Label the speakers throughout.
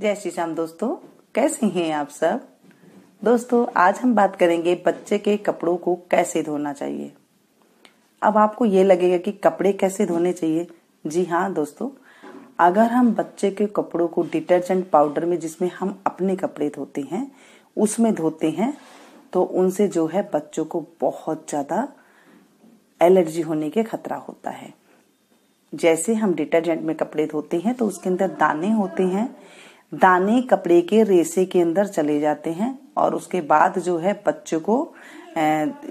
Speaker 1: जय श्री श्याम दोस्तों कैसे हैं आप सब दोस्तों आज हम बात करेंगे बच्चे के कपड़ों को कैसे धोना चाहिए अब आपको ये लगेगा कि कपड़े कैसे धोने चाहिए जी हाँ दोस्तों अगर हम बच्चे के कपड़ों को डिटर्जेंट पाउडर में जिसमें हम अपने कपड़े धोते हैं उसमें धोते हैं तो उनसे जो है बच्चों को बहुत ज़्यादा एलर्जी होने के खतरा होता है जैसे हम डिटर्जेंट में कपड़े धोते हैं तो उसके अंदर दाने होते हैं दाने कपड़े के रेसे के अंदर चले जाते हैं और उसके बाद जो है बच्चों को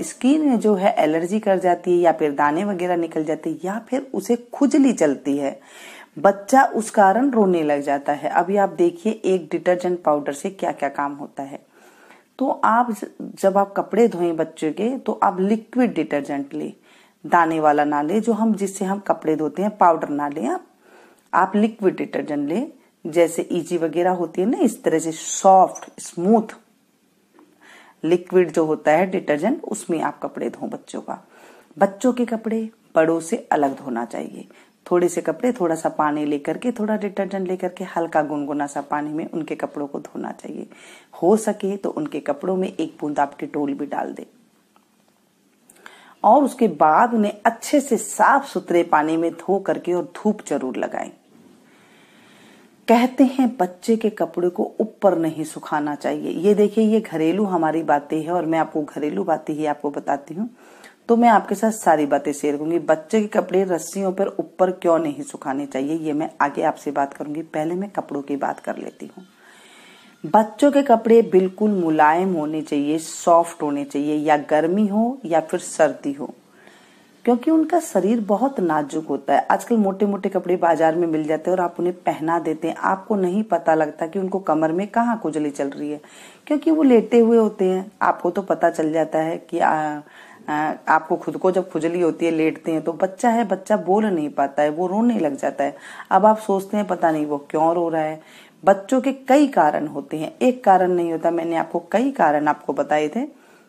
Speaker 1: स्किन जो है एलर्जी कर जाती है या फिर दाने वगैरह निकल जाते हैं या फिर उसे खुजली चलती है बच्चा उस कारण रोने लग जाता है अभी आप देखिए एक डिटर्जेंट पाउडर से क्या क्या काम होता है तो आप जब आप कपड़े धोएं बच्चे के तो आप लिक्विड डिटर्जेंट ले दाने वाला ना ले जो हम जिससे हम कपड़े धोते हैं पाउडर ना ले आप आप लिक्विड डिटर्जेंट ले जैसे इजी e वगैरह होती है ना इस तरह से सॉफ्ट स्मूथ लिक्विड जो होता है डिटर्जेंट उसमें आप कपड़े धो बच्चों का बच्चों के कपड़े बड़ों से अलग धोना चाहिए थोड़े से कपड़े थोड़ा सा पानी लेकर के थोड़ा डिटर्जेंट लेकर के हल्का गुनगुना सा पानी में उनके कपड़ों को धोना चाहिए हो सके तो उनके कपड़ों में एक बूंद आप डिटोल भी डाल दे और उसके बाद उन्हें अच्छे से साफ सुथरे पानी में धो करके और धूप जरूर लगाएं कहते हैं बच्चे के कपड़े को ऊपर नहीं सुखाना चाहिए ये देखिए ये घरेलू हमारी बातें है और मैं आपको घरेलू बातें ही आपको बताती हूँ तो मैं आपके साथ सारी बातें शेयर करूंगी बच्चे के कपड़े रस्सियों पर ऊपर क्यों नहीं सुखाने चाहिए ये मैं आगे आपसे बात करूंगी पहले मैं कपड़ों की बात कर लेती हूँ बच्चों के कपड़े बिल्कुल मुलायम होने चाहिए सॉफ्ट होने चाहिए या गर्मी हो या फिर सर्दी हो क्योंकि उनका शरीर बहुत नाजुक होता है आजकल मोटे मोटे कपड़े बाजार में मिल जाते हैं और आप उन्हें पहना देते हैं आपको नहीं पता लगता कि उनको कमर में कहाँ खुजली चल रही है क्योंकि वो लेटे हुए होते हैं आपको तो पता चल जाता है कि आ, आ, आपको खुद को जब खुजली होती है लेटते हैं तो बच्चा है बच्चा बोल नहीं पाता है वो रोने लग जाता है अब आप सोचते हैं पता नहीं वो क्यों रो रहा है बच्चों के कई कारण होते हैं एक कारण नहीं होता मैंने आपको कई कारण आपको बताए थे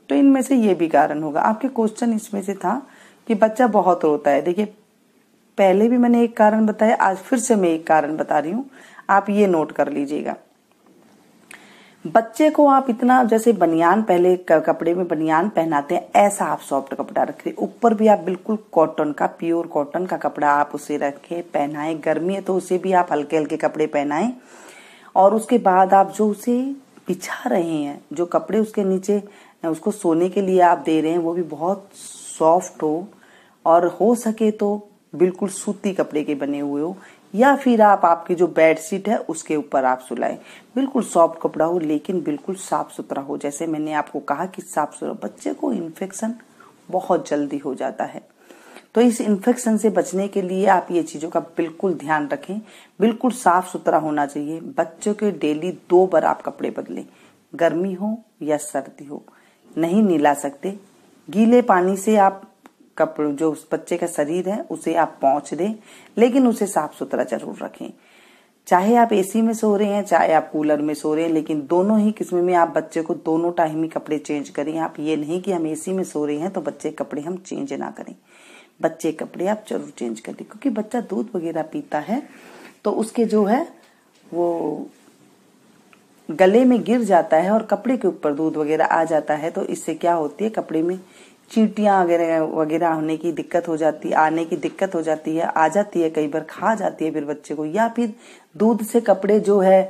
Speaker 1: तो इनमें से ये भी कारण होगा आपके क्वेश्चन इसमें से था कि बच्चा बहुत रोता है देखिए पहले भी मैंने एक कारण बताया आज फिर से मैं एक कारण बता रही हूं आप ये नोट कर लीजिएगा बच्चे को आप इतना जैसे बनियान पहले कपड़े में बनियान पहनाते हैं ऐसा आप सॉफ्ट कपड़ा रखें ऊपर भी आप बिल्कुल कॉटन का प्योर कॉटन का कपड़ा आप उसे रखें पहनाएं गर्मी है तो उसे भी आप हल्के हल्के कपड़े पहनाएं और उसके बाद आप जो उसे बिछा रहे हैं जो कपड़े उसके नीचे उसको सोने के लिए आप दे रहे हैं वो भी बहुत सॉफ्ट हो और हो सके तो बिल्कुल सूती कपड़े के बने हुए हो या फिर आप आपकी जो बेडशीट है उसके ऊपर आप सुलाए बिल्कुल सॉफ्ट कपड़ा हो लेकिन बिल्कुल साफ सुथरा हो जैसे मैंने आपको कहा कि साफ सुथरा बच्चे को इन्फेक्शन बहुत जल्दी हो जाता है तो इस इन्फेक्शन से बचने के लिए आप ये चीजों का बिल्कुल ध्यान रखें बिल्कुल साफ सुथरा होना चाहिए बच्चों के डेली दो बार आप कपड़े बदलें गर्मी हो या सर्दी हो नहीं नीला सकते गीले पानी से आप कपड़ों जो उस बच्चे का शरीर है उसे आप पहुंच दें लेकिन उसे साफ सुथरा जरूर रखें चाहे आप एसी में सो रहे हैं चाहे आप कूलर में सो रहे हैं लेकिन दोनों ही किस्म में आप बच्चे को दोनों टाइम ही कपड़े चेंज करें आप ये नहीं कि हम एसी में सो रहे हैं तो बच्चे कपड़े हम चेंज ना करें बच्चे कपड़े आप जरूर चेंज करें क्योंकि बच्चा दूध वगैरह पीता है तो उसके जो है वो गले में गिर जाता है और कपड़े के ऊपर दूध वगैरह आ जाता है तो इससे क्या होती है कपड़े में चीटियाँ वगैरह वगैरह होने की दिक्कत हो जाती आने की दिक्कत हो जाती है आ जाती है कई बार खा जाती है फिर बच्चे को या फिर दूध से कपड़े जो है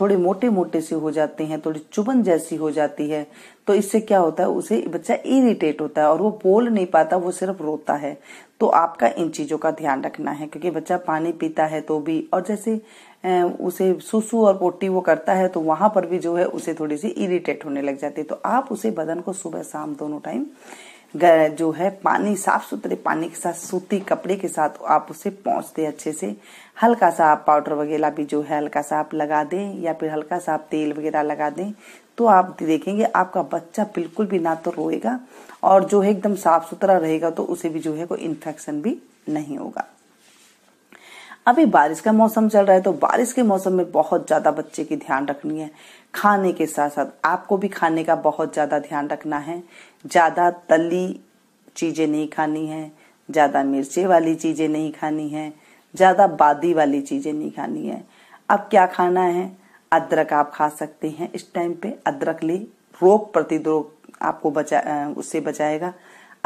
Speaker 1: थोड़े मोटे मोटे से हो जाते हैं थोड़ी चुबन जैसी हो जाती है तो इससे क्या होता है उसे बच्चा इरिटेट होता है और वो बोल नहीं पाता वो सिर्फ रोता है तो आपका इन चीज़ों का ध्यान रखना है क्योंकि बच्चा पानी पीता है तो भी और जैसे उसे सुसु और पोटी वो करता है तो वहां पर भी जो है उसे थोड़ी सी इरिटेट होने लग जाती है तो आप उसे बदन को सुबह शाम दोनों टाइम जो है पानी साफ सुथरे पानी के साथ सूती कपड़े के साथ आप उसे पहुंच दे अच्छे से हल्का सा आप पाउडर वगैरह भी जो है हल्का सा आप लगा दें या फिर हल्का सा आप तेल वगैरह लगा दें तो आप देखेंगे आपका बच्चा बिल्कुल भी ना तो रोएगा और जो है एकदम साफ सुथरा रहेगा तो उसे भी जो है कोई इन्फेक्शन भी नहीं होगा अभी बारिश का मौसम चल रहा है तो बारिश के मौसम में बहुत ज्यादा बच्चे की ध्यान रखनी है खाने के साथ साथ आपको भी खाने का बहुत ज्यादा ध्यान रखना है ज्यादा तली चीजें नहीं खानी है ज्यादा मिर्चे वाली चीजें नहीं खानी है ज्यादा बादी वाली चीजें नहीं खानी है अब क्या खाना है अदरक आप खा सकते हैं इस टाइम पे अदरक ले रोग प्रतिरोग आपको बचा उससे बचाएगा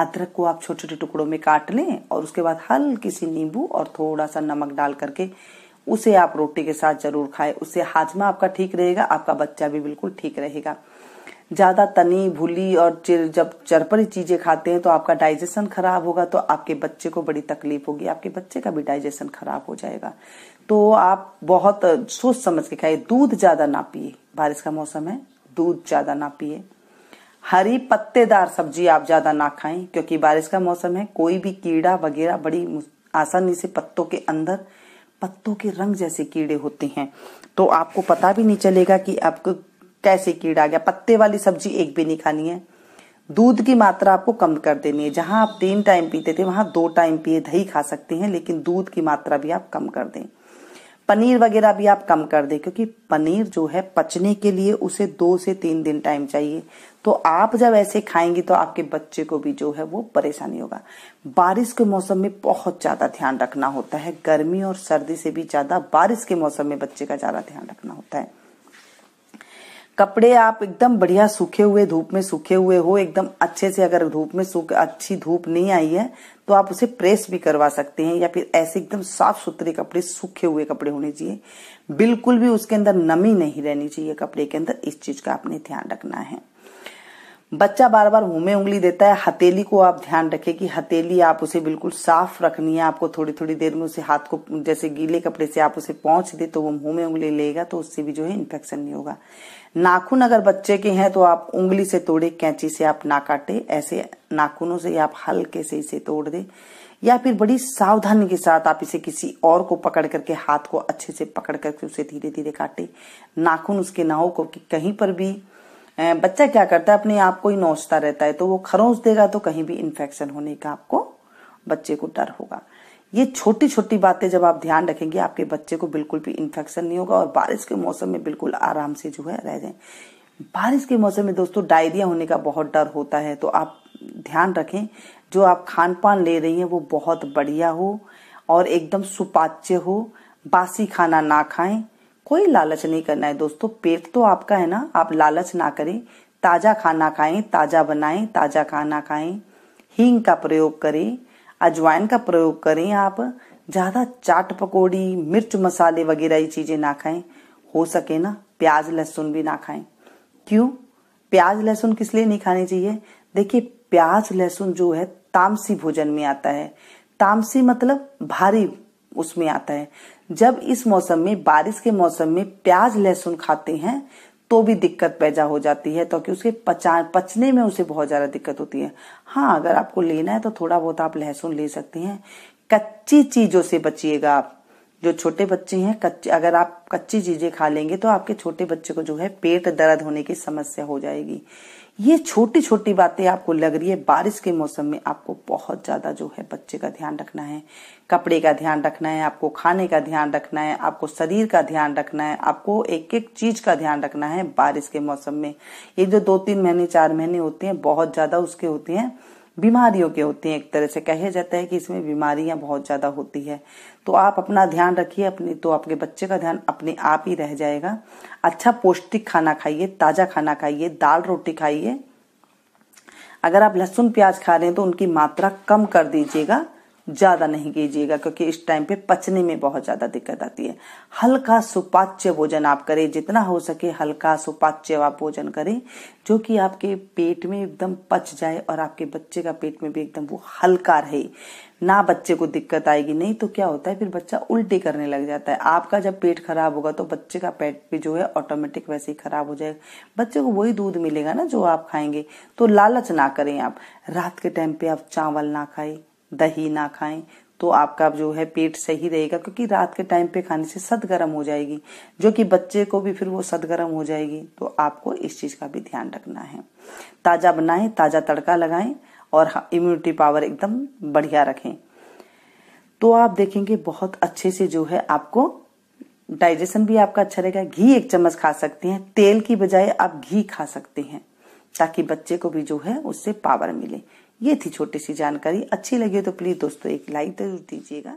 Speaker 1: अदरक को आप छोटे छोटे टुकड़ों में काट लें और उसके बाद हल्की सी नींबू और थोड़ा सा नमक डाल करके उसे आप रोटी के साथ जरूर खाएं उससे हाजमा आपका ठीक रहेगा आपका बच्चा भी बिल्कुल ठीक रहेगा ज़्यादा तनी भूली और चिर, जब चरपरी चीज़ें खाते हैं तो आपका डाइजेशन खराब होगा तो आपके बच्चे को बड़ी तकलीफ होगी आपके बच्चे का भी डाइजेशन खराब हो जाएगा तो आप बहुत सोच समझ के खाइए दूध ज़्यादा ना पिए बारिश का मौसम है दूध ज़्यादा ना पिए हरी पत्तेदार सब्जी आप ज्यादा ना खाएं क्योंकि बारिश का मौसम है कोई भी कीड़ा वगैरह बड़ी आसानी से पत्तों के अंदर पत्तों के रंग जैसे कीड़े होते हैं तो आपको पता भी नहीं चलेगा कि आपको कैसे कीड़ा आ गया पत्ते वाली सब्जी एक भी नहीं खानी है दूध की मात्रा आपको कम कर देनी है जहां आप तीन टाइम पीते थे वहां दो टाइम पिए दही खा सकते हैं लेकिन दूध की मात्रा भी आप कम कर दें पनीर वगैरह भी आप कम कर दें क्योंकि पनीर जो है पचने के लिए उसे दो से तीन दिन टाइम चाहिए तो आप जब ऐसे खाएंगे तो आपके बच्चे को भी जो है वो परेशानी होगा बारिश के मौसम में बहुत ज़्यादा ध्यान रखना होता है गर्मी और सर्दी से भी ज़्यादा बारिश के मौसम में बच्चे का ज़्यादा ध्यान रखना होता है कपड़े आप एकदम बढ़िया सूखे हुए धूप में सूखे हुए हो एकदम अच्छे से अगर धूप में सूख अच्छी धूप नहीं आई है तो आप उसे प्रेस भी करवा सकते हैं या फिर ऐसे एकदम साफ सुथरे कपड़े सूखे हुए कपड़े होने चाहिए बिल्कुल भी उसके अंदर नमी नहीं रहनी चाहिए कपड़े के अंदर इस चीज का आपने ध्यान रखना है बच्चा बार बार मुंह में उंगली देता है हथेली को आप ध्यान रखें कि हथेली आप उसे बिल्कुल साफ रखनी है आपको थोड़ी थोड़ी देर में उसे हाथ को जैसे गीले कपड़े से आप उसे पहुंच दे तो वो मुंह में उंगली लेगा तो उससे भी जो है इन्फेक्शन नहीं होगा नाखून अगर बच्चे के हैं तो आप उंगली से तोड़े कैंची से आप ना काटे ऐसे नाखूनों से आप हल्के से इसे तोड़ दे या फिर बड़ी सावधानी के साथ आप इसे किसी और को पकड़ करके हाथ को अच्छे से पकड़ करके उसे धीरे धीरे काटे नाखून उसके ना को कहीं पर भी बच्चा क्या करता है अपने आप को ही नोचता रहता है तो वो खरोंच देगा तो कहीं भी इन्फेक्शन होने का आपको बच्चे को डर होगा ये छोटी छोटी बातें जब आप ध्यान रखेंगे आपके बच्चे को बिल्कुल भी इन्फेक्शन नहीं होगा और बारिश के मौसम में बिल्कुल आराम से जो है रह जाए बारिश के मौसम में दोस्तों डायरिया होने का बहुत डर होता है तो आप ध्यान रखें जो आप खान पान ले रही हैं वो बहुत बढ़िया हो और एकदम सुपाच्य हो बासी खाना ना खाएं कोई लालच नहीं करना है दोस्तों पेट तो आपका है ना आप लालच ना करें ताजा खाना खाएं ताजा बनाएं ताजा खाना खाएं हींग का प्रयोग करें अजवाइन का प्रयोग करें आप ज्यादा चाट पकौड़ी मिर्च मसाले वगैरह ये चीजें ना खाएं हो सके ना प्याज लहसुन भी ना खाएं क्यों प्याज लहसुन किस लिए नहीं खानी चाहिए देखिए प्याज लहसुन जो है तामसी भोजन में आता है तामसी मतलब भारी उसमें आता है जब इस मौसम में बारिश के मौसम में प्याज लहसुन खाते हैं तो भी दिक्कत पैदा हो जाती है क्योंकि तो उसके पचा पचने में उसे बहुत ज़्यादा दिक्कत होती है हाँ अगर आपको लेना है तो थोड़ा बहुत आप लहसुन ले सकते हैं कच्ची चीज़ों से बचिएगा आप जो छोटे बच्चे हैं कच्चे अगर आप कच्ची चीज़ें खा लेंगे तो आपके छोटे बच्चे को जो है पेट दर्द होने की समस्या हो जाएगी ये छोटी छोटी बातें आपको लग रही है बारिश के मौसम में आपको बहुत ज्यादा जो है बच्चे का ध्यान रखना है कपड़े का ध्यान रखना है आपको खाने का ध्यान रखना है आपको शरीर का ध्यान रखना है आपको एक एक चीज का ध्यान रखना है बारिश के मौसम में ये जो दो तीन महीने चार महीने होते हैं बहुत ज्यादा उसके होते हैं बीमारियों के होते हैं एक तरह से कहा जाता है कि इसमें बीमारियां बहुत ज्यादा होती है तो आप अपना ध्यान रखिए अपने तो आपके बच्चे का ध्यान अपने आप ही रह जाएगा अच्छा पौष्टिक खाना खाइए ताज़ा खाना खाइए दाल रोटी खाइए अगर आप लहसुन प्याज खा रहे हैं तो उनकी मात्रा कम कर दीजिएगा ज़्यादा नहीं कीजिएगा क्योंकि इस टाइम पे पचने में बहुत ज़्यादा दिक्कत आती है हल्का सुपाच्य भोजन आप करें जितना हो सके हल्का सुपाच्य आप भोजन करें जो कि आपके पेट में एकदम पच जाए और आपके बच्चे का पेट में भी एकदम वो हल्का रहे ना बच्चे को दिक्कत आएगी नहीं तो क्या होता है फिर बच्चा उल्टी करने लग जाता है आपका जब पेट खराब होगा तो बच्चे का पेट भी जो है ऑटोमेटिक वैसे ही खराब हो जाएगा बच्चे को वही दूध मिलेगा ना जो आप खाएंगे तो लालच ना करें आप रात के टाइम पे आप चावल ना खाएं दही ना खाएं तो आपका जो है पेट सही रहेगा क्योंकि रात के टाइम पे खाने से सद गर्म हो जाएगी जो कि बच्चे को भी फिर वो सद गर्म हो जाएगी तो आपको इस चीज़ का भी ध्यान रखना है ताज़ा बनाएं ताज़ा तड़का लगाएं और इम्यूनिटी हाँ, पावर एकदम बढ़िया रखें तो आप देखेंगे बहुत अच्छे से जो है आपको डाइजेशन भी आपका अच्छा रहेगा घी एक चम्मच खा सकते हैं तेल की बजाय आप घी खा सकते हैं ताकि बच्चे को भी जो है उससे पावर मिले ये थी छोटी सी जानकारी अच्छी लगी हो तो प्लीज दोस्तों एक लाइक जरूर दीजिएगा